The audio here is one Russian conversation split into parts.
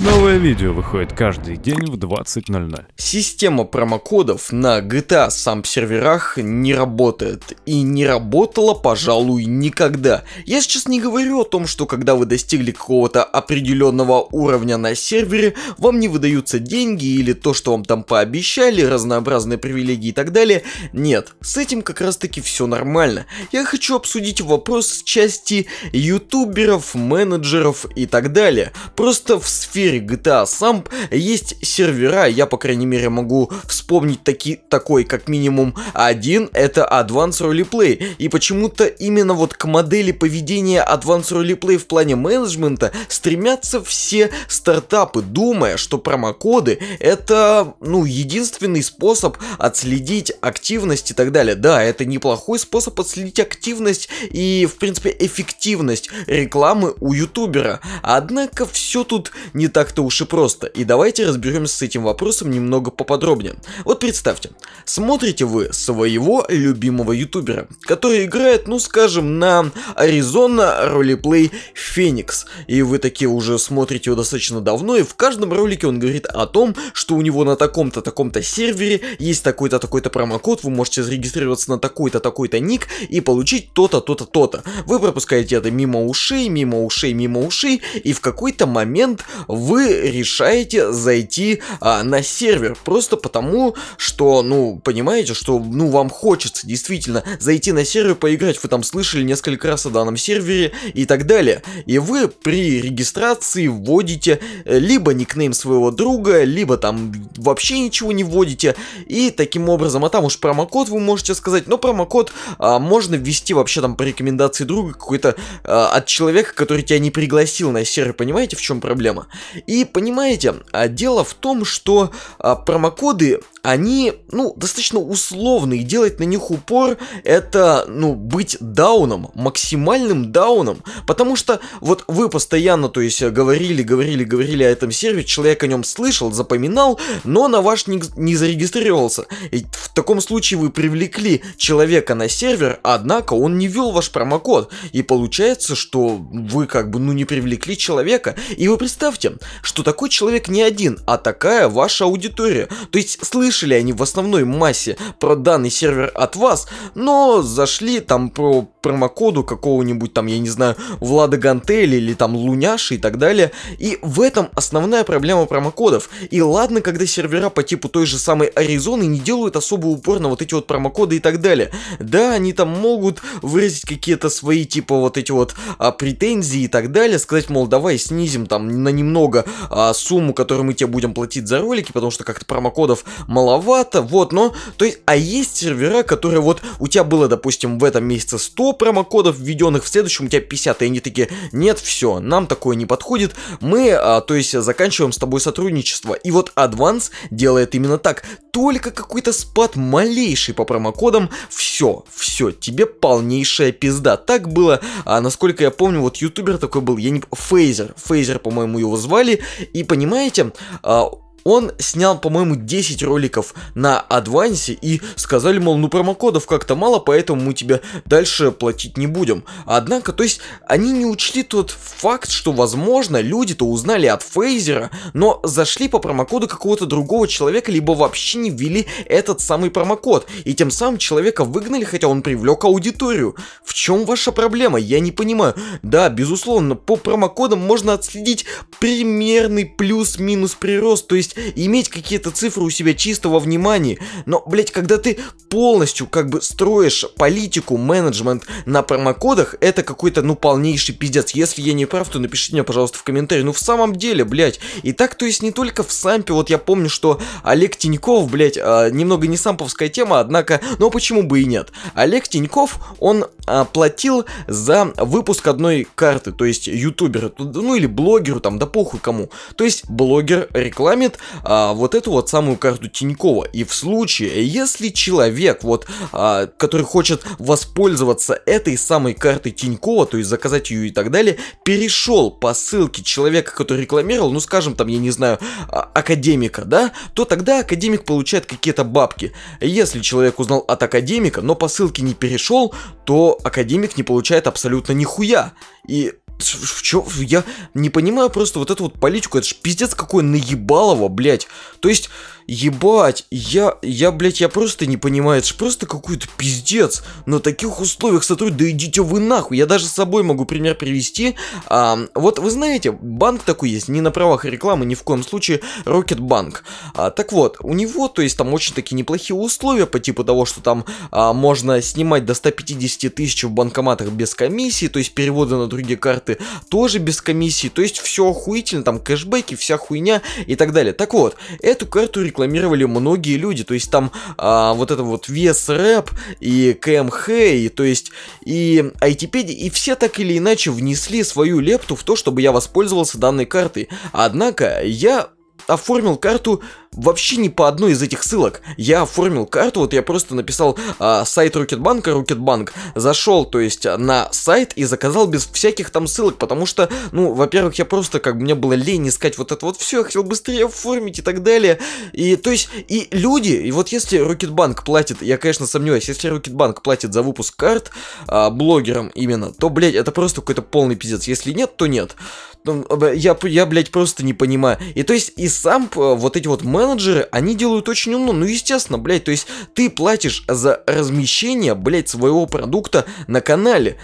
Новое видео выходит каждый день в 20.00. Система промокодов на GTA сам серверах не работает. И не работала, пожалуй, никогда. Я сейчас не говорю о том, что когда вы достигли какого-то определенного уровня на сервере, вам не выдаются деньги или то, что вам там пообещали, разнообразные привилегии и так далее. Нет, с этим как раз таки все нормально. Я хочу обсудить вопрос с части ютуберов, менеджеров и так далее. Просто в сфере 4 GTA Samp есть сервера, я по крайней мере могу вспомнить таки, такой как минимум один, это Advanced Roleplay. И почему-то именно вот к модели поведения Advanced Roleplay в плане менеджмента стремятся все стартапы, думая, что промокоды это, ну, единственный способ отследить активность и так далее. Да, это неплохой способ отследить активность и, в принципе, эффективность рекламы у ютубера. Однако все тут не так-то уж и просто, и давайте разберемся с этим вопросом немного поподробнее. Вот представьте, смотрите вы своего любимого ютубера, который играет, ну скажем, на Arizona Roleplay Феникс, и вы такие уже смотрите его достаточно давно, и в каждом ролике он говорит о том, что у него на таком-то, таком-то сервере есть такой-то, такой-то промокод, вы можете зарегистрироваться на такой-то, такой-то ник и получить то-то, то-то, то-то. Вы пропускаете это мимо ушей, мимо ушей, мимо ушей, и в какой-то момент вы вы решаете зайти а, на сервер просто потому, что, ну, понимаете, что, ну, вам хочется действительно зайти на сервер, поиграть, вы там слышали несколько раз о данном сервере и так далее. И вы при регистрации вводите э, либо никнейм своего друга, либо там вообще ничего не вводите, и таким образом, а там уж промокод вы можете сказать, но промокод а, можно ввести вообще там по рекомендации друга какой-то а, от человека, который тебя не пригласил на сервер, понимаете, в чем проблема? И понимаете, а, дело в том, что а, промокоды они, ну, достаточно условные, делать на них упор, это, ну, быть дауном, максимальным дауном, потому что вот вы постоянно, то есть, говорили, говорили, говорили о этом сервисе, человек о нем слышал, запоминал, но на ваш не, не зарегистрировался. И в таком случае вы привлекли человека на сервер, однако он не ввел ваш промокод, и получается, что вы как бы, ну, не привлекли человека, и вы представьте, что такой человек не один, а такая ваша аудитория. То есть слышали они в основной массе про данный сервер от вас, но зашли там про промокоду какого-нибудь там, я не знаю, Влада Гантели или там Луняши и так далее. И в этом основная проблема промокодов. И ладно, когда сервера по типу той же самой Аризоны не делают особый упор на вот эти вот промокоды и так далее. Да, они там могут выразить какие-то свои типа вот эти вот а, претензии и так далее, сказать, мол, давай снизим там на немного много а, сумму, которую мы тебе будем платить за ролики, потому что как-то промокодов маловато, вот, но, то есть, а есть сервера, которые вот, у тебя было, допустим, в этом месяце 100 промокодов введенных, в следующем у тебя 50, и они такие, нет, все, нам такое не подходит, мы, а, то есть, заканчиваем с тобой сотрудничество, и вот Advance делает именно так, только какой-то спад малейший по промокодам, все, все, тебе полнейшая пизда, так было, а, насколько я помню, вот ютубер такой был, я не... Фейзер, Фейзер, по-моему, его звали, открывали, и понимаете, а, он снял, по-моему, 10 роликов на Адвансе и сказали, мол, ну промокодов как-то мало, поэтому мы тебе дальше платить не будем. Однако, то есть, они не учли тот факт, что, возможно, люди-то узнали от Фейзера, но зашли по промокоду какого-то другого человека, либо вообще не ввели этот самый промокод, и тем самым человека выгнали, хотя он привлек аудиторию. В чем ваша проблема? Я не понимаю. Да, безусловно, по промокодам можно отследить примерный плюс-минус прирост, то есть есть иметь какие-то цифры у себя чистого внимания, но, блять, когда ты полностью как бы строишь политику, менеджмент на промокодах, это какой-то, ну, полнейший пиздец. Если я не прав, то напишите мне, пожалуйста, в комментарии. Ну, в самом деле, блять. И так, то есть, не только в Сампе, вот я помню, что Олег Тиньков, блять, э, а, немного не самповская тема, однако, но ну, почему бы и нет. Олег Тиньков, он а, платил за выпуск одной карты, то есть ютуберу, ну или блогеру, там, да похуй кому. То есть блогер рекламит а, вот эту вот самую карту Тинькова. И в случае, если человек, вот, а, который хочет воспользоваться этой самой картой Тинькова, то есть заказать ее и так далее, перешел по ссылке человека, который рекламировал, ну скажем там, я не знаю, а, академика, да, то тогда академик получает какие-то бабки. Если человек узнал от академика, но по ссылке не перешел, то академик не получает абсолютно нихуя. И Чё? Я не понимаю просто вот эту вот политику, это ж пиздец какое наебалово, блядь. То есть, Ебать, я, я, блядь, я просто не понимаю, это же просто какой-то пиздец. На таких условиях сотрудничать, да идите вы нахуй. Я даже с собой могу пример привести. А, вот вы знаете, банк такой есть, не на правах рекламы, ни в коем случае, Рокетбанк. А, так вот, у него, то есть, там очень такие неплохие условия по типу того, что там а, можно снимать до 150 тысяч в банкоматах без комиссии, то есть переводы на другие карты тоже без комиссии, то есть все охуительно, там кэшбэки, вся хуйня и так далее. Так вот, эту карту рекламировали многие люди. То есть там а, вот это вот вес рэп и КМХ, и то есть и ITP, и все так или иначе внесли свою лепту в то, чтобы я воспользовался данной картой. Однако я оформил карту вообще ни по одной из этих ссылок. Я оформил карту, вот я просто написал а, сайт Рокетбанка, Рокетбанк, зашел, то есть, на сайт и заказал без всяких там ссылок, потому что, ну, во-первых, я просто, как бы, мне было лень искать вот это вот все, я хотел быстрее оформить и так далее. И, то есть, и люди, и вот если Рокетбанк платит, я, конечно, сомневаюсь, если Рокетбанк платит за выпуск карт а, блогерам именно, то, блядь, это просто какой-то полный пиздец. Если нет, то нет. Ну, я, я, блядь, просто не понимаю. И то есть, и сам э, вот эти вот мэн менеджеры, они делают очень умно, ну естественно, блядь, то есть ты платишь за размещение, блядь, своего продукта на канале,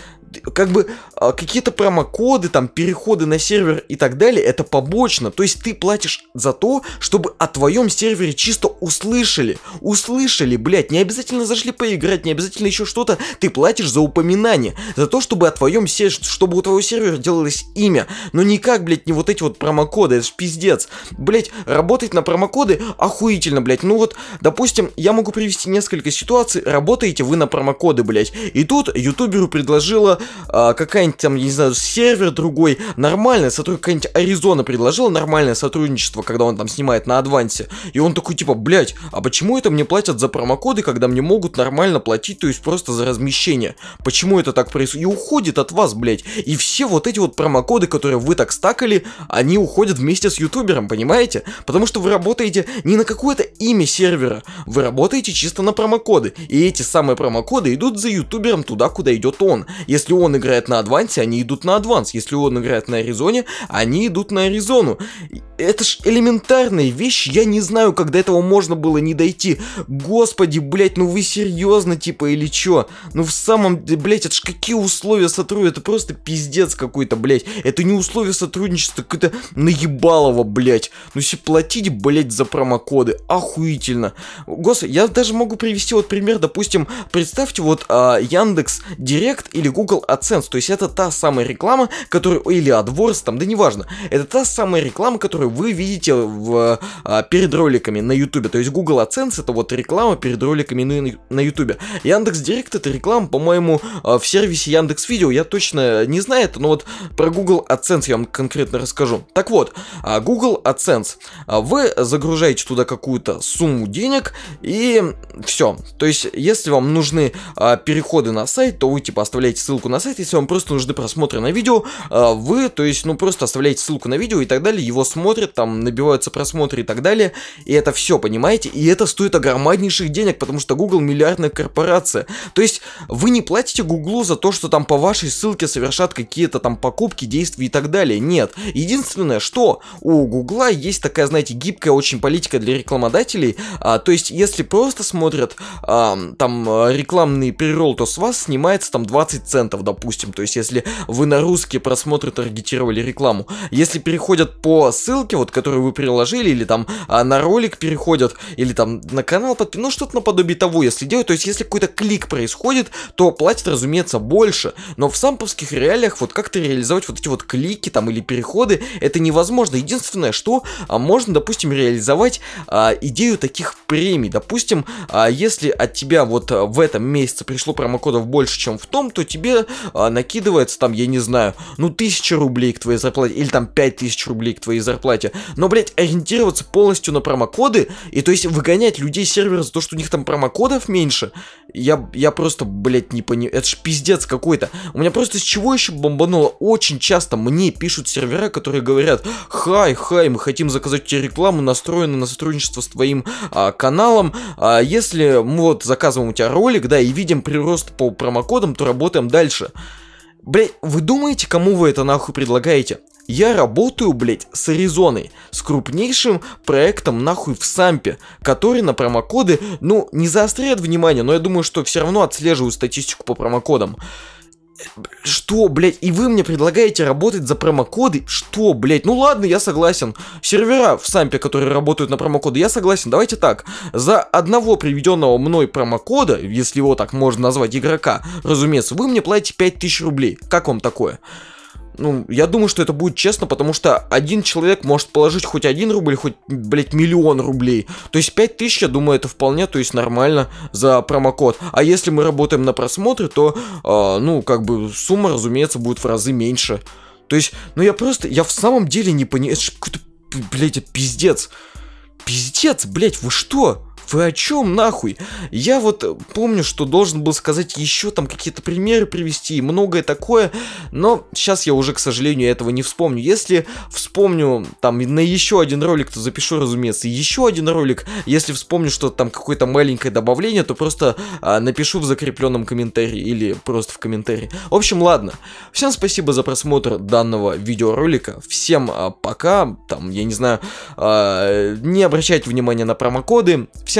как бы а, какие-то промокоды, там, переходы на сервер и так далее, это побочно. То есть ты платишь за то, чтобы о твоем сервере чисто услышали. Услышали, блядь, не обязательно зашли поиграть, не обязательно еще что-то. Ты платишь за упоминание, за то, чтобы о твоем сервере, чтобы у твоего сервера делалось имя. Но никак, блядь, не вот эти вот промокоды, это ж пиздец. Блядь, работать на промокоды охуительно, блядь. Ну вот, допустим, я могу привести несколько ситуаций, работаете вы на промокоды, блядь. И тут ютуберу предложила а, какая-нибудь там, я не знаю, сервер другой, нормальное сотрудничество, какая-нибудь Аризона предложила нормальное сотрудничество, когда он там снимает на Адвансе, и он такой типа, блять а почему это мне платят за промокоды, когда мне могут нормально платить, то есть просто за размещение? Почему это так происходит? И уходит от вас, блять И все вот эти вот промокоды, которые вы так стакали, они уходят вместе с ютубером, понимаете? Потому что вы работаете не на какое-то имя сервера, вы работаете чисто на промокоды, и эти самые промокоды идут за ютубером туда, куда идет он. Если если он играет на Адвансе, они идут на Адванс. Если он играет на Аризоне, они идут на Аризону это ж элементарная вещь, я не знаю, как до этого можно было не дойти. Господи, блять, ну вы серьезно, типа, или чё? Ну в самом, блять, это ж какие условия сотрудничества, это просто пиздец какой-то, блять. Это не условия сотрудничества, какое-то наебалово, блять. Ну все платить, блять, за промокоды, охуительно. Господи, я даже могу привести вот пример, допустим, представьте вот а, Яндекс Директ или Google AdSense, то есть это та самая реклама, которую, или AdWords, там, да неважно, это та самая реклама, которая вы видите в, а, перед роликами на YouTube. То есть Google AdSense это вот реклама перед роликами на, на YouTube. Яндекс Директ это реклама, по-моему, а, в сервисе Яндекс Видео. Я точно не знаю это, но вот про Google AdSense я вам конкретно расскажу. Так вот, а, Google AdSense. Вы загружаете туда какую-то сумму денег и все. То есть, если вам нужны переходы на сайт, то вы типа оставляете ссылку на сайт. Если вам просто нужны просмотры на видео, вы, то есть, ну просто оставляете ссылку на видео и так далее, его смотрят смотрят, там набиваются просмотры и так далее. И это все, понимаете? И это стоит огромнейших денег, потому что Google миллиардная корпорация. То есть вы не платите Google за то, что там по вашей ссылке совершат какие-то там покупки, действия и так далее. Нет. Единственное, что у Google есть такая, знаете, гибкая очень политика для рекламодателей. А, то есть если просто смотрят а, там а, рекламный прирол, то с вас снимается там 20 центов, допустим. То есть если вы на русские просмотры таргетировали рекламу. Если переходят по ссылке, ссылке, вот, которые вы приложили, или там а, на ролик переходят, или там на канал подписываются, ну, что-то наподобие того, если делают, то есть, если какой-то клик происходит, то платят, разумеется, больше, но в самповских реалиях вот как-то реализовать вот эти вот клики там или переходы, это невозможно. Единственное, что а, можно, допустим, реализовать а, идею таких премий, допустим, а, если от тебя вот а, в этом месяце пришло промокодов больше, чем в том, то тебе а, накидывается там, я не знаю, ну, тысяча рублей к твоей зарплате, или там пять тысяч рублей к твоей зарплате, платья. Но, блядь, ориентироваться полностью на промокоды, и то есть выгонять людей с сервера за то, что у них там промокодов меньше, я, я просто, блядь, не понимаю. Это ж пиздец какой-то. У меня просто с чего еще бомбануло? Очень часто мне пишут сервера, которые говорят, хай, хай, мы хотим заказать тебе рекламу, настроены на сотрудничество с твоим а, каналом. А, если мы вот заказываем у тебя ролик, да, и видим прирост по промокодам, то работаем дальше. Блять, вы думаете, кому вы это нахуй предлагаете? Я работаю, блять, с Аризоной, с крупнейшим проектом нахуй в Сампе, который на промокоды, ну, не заостряет внимание, но я думаю, что все равно отслеживаю статистику по промокодам. Что, блядь, и вы мне предлагаете работать за промокоды? Что, блядь? Ну ладно, я согласен. Сервера в Сампе, которые работают на промокоды, я согласен. Давайте так. За одного приведенного мной промокода, если его так можно назвать, игрока, разумеется, вы мне платите 5000 рублей. Как вам такое? Ну, я думаю, что это будет честно, потому что один человек может положить хоть один рубль, хоть, блядь, миллион рублей. То есть 5000, я думаю, это вполне, то есть нормально за промокод. А если мы работаем на просмотры, то, э, ну, как бы сумма, разумеется, будет в разы меньше. То есть, ну я просто, я в самом деле не понимаю, это же какой-то, блядь, пиздец. Пиздец, блядь, вы что? Вы о чем нахуй? Я вот э, помню, что должен был сказать еще там какие-то примеры привести и многое такое, но сейчас я уже, к сожалению, этого не вспомню. Если вспомню там на еще один ролик, то запишу, разумеется, еще один ролик. Если вспомню, что там какое-то маленькое добавление, то просто а, напишу в закрепленном комментарии или просто в комментарии. В общем, ладно. Всем спасибо за просмотр данного видеоролика. Всем а, пока. Там, я не знаю, а, не обращайте внимания на промокоды. Всем